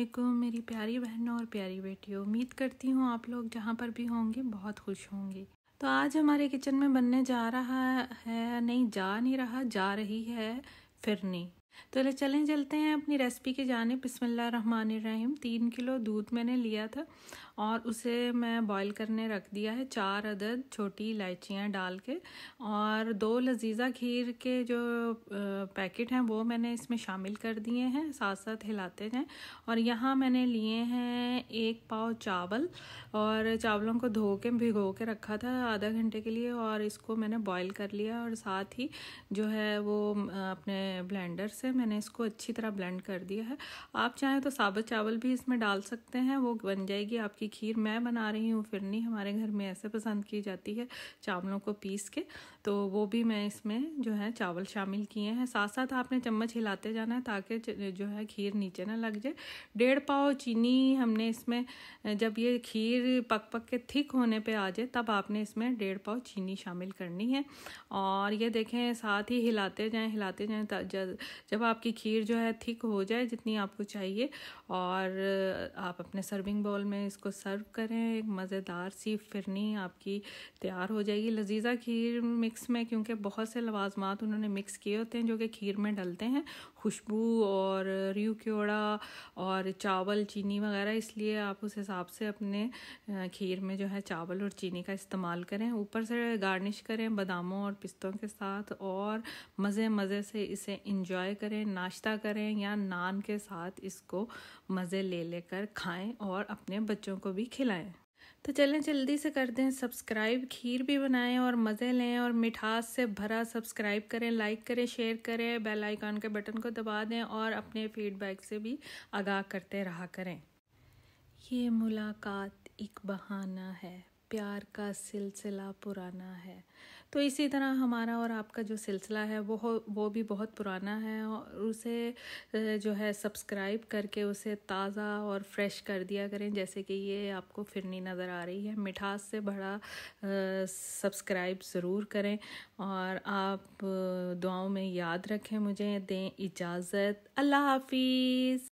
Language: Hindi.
असलकुम मेरी प्यारी बहनों और प्यारी बेटियों उम्मीद करती हूँ आप लोग जहाँ पर भी होंगे बहुत खुश होंगे तो आज हमारे किचन में बनने जा रहा है नहीं जा नहीं रहा जा रही है फिरनी तो चलें चलते हैं अपनी रेसिपी के जाने रहीम तीन किलो दूध मैंने लिया था और उसे मैं बॉईल करने रख दिया है चार अदद छोटी इलायचियाँ डाल के और दो लजीज़ा खीर के जो पैकेट हैं वो मैंने इसमें शामिल कर दिए हैं साथ साथ हिलाते जाएं और यहाँ मैंने लिए हैं एक पाव चावल और चावलों को धो के भिगो के रखा था आधा घंटे के लिए और इसको मैंने बॉयल कर लिया और साथ ही जो है वो अपने ब्लेंडर से मैंने इसको अच्छी तरह ब्लेंड कर दिया है आप चाहें तो साबुत चावल भी इसमें डाल सकते हैं वो बन जाएगी आपकी खीर मैं बना रही हूँ फिरनी हमारे घर में ऐसे पसंद की जाती है चावलों को पीस के तो वो भी मैं इसमें जो है चावल शामिल किए हैं साथ साथ आपने चम्मच हिलाते जाना है ताकि जो है खीर नीचे ना लग जाए डेढ़ पाव चीनी हमने इसमें जब ये खीर पक पक के थिक होने पर आ जाए तब आपने इसमें डेढ़ पाव चीनी शामिल करनी है और ये देखें साथ ही हिलाते जाएँ हिलाते जाएँ जब आपकी खीर जो है थिक हो जाए जितनी आपको चाहिए और आप अपने सर्विंग बाउल में इसको सर्व करें एक मज़ेदार सी फिरनी आपकी तैयार हो जाएगी लजीज़ा खीर मिक्स में क्योंकि बहुत से लवाजमात उन्होंने मिक्स किए होते हैं जो कि खीर में डलते हैं खुशबू और रियू क्योड़ा और चावल चीनी वगैरह इसलिए आप उस हिसाब से अपने खीर में जो है चावल और चीनी का इस्तेमाल करें ऊपर से गार्निश करें बादामों और पिस्तों के साथ और मज़े मज़े से इसे इंजॉय करें नाश्ता करें या नान के साथ इसको मज़े ले लेकर खाएं और अपने बच्चों को भी खिलाएं तो चलें जल्दी से कर दें सब्सक्राइब खीर भी बनाएं और मज़े लें और मिठास से भरा सब्सक्राइब करें लाइक करें शेयर करें बेल आइकॉन के बटन को दबा दें और अपने फीडबैक से भी आगाह करते रहा करें ये मुलाकात एक बहाना है प्यार का सिलसिला पुराना है तो इसी तरह हमारा और आपका जो सिलसिला है वो वो भी बहुत पुराना है और उसे जो है सब्सक्राइब करके उसे ताज़ा और फ्रेश कर दिया करें जैसे कि ये आपको फिरनी नज़र आ रही है मिठास से भरा सब्सक्राइब ज़रूर करें और आप दुआओं में याद रखें मुझे दें इजाज़त अल्लाह हाफिज़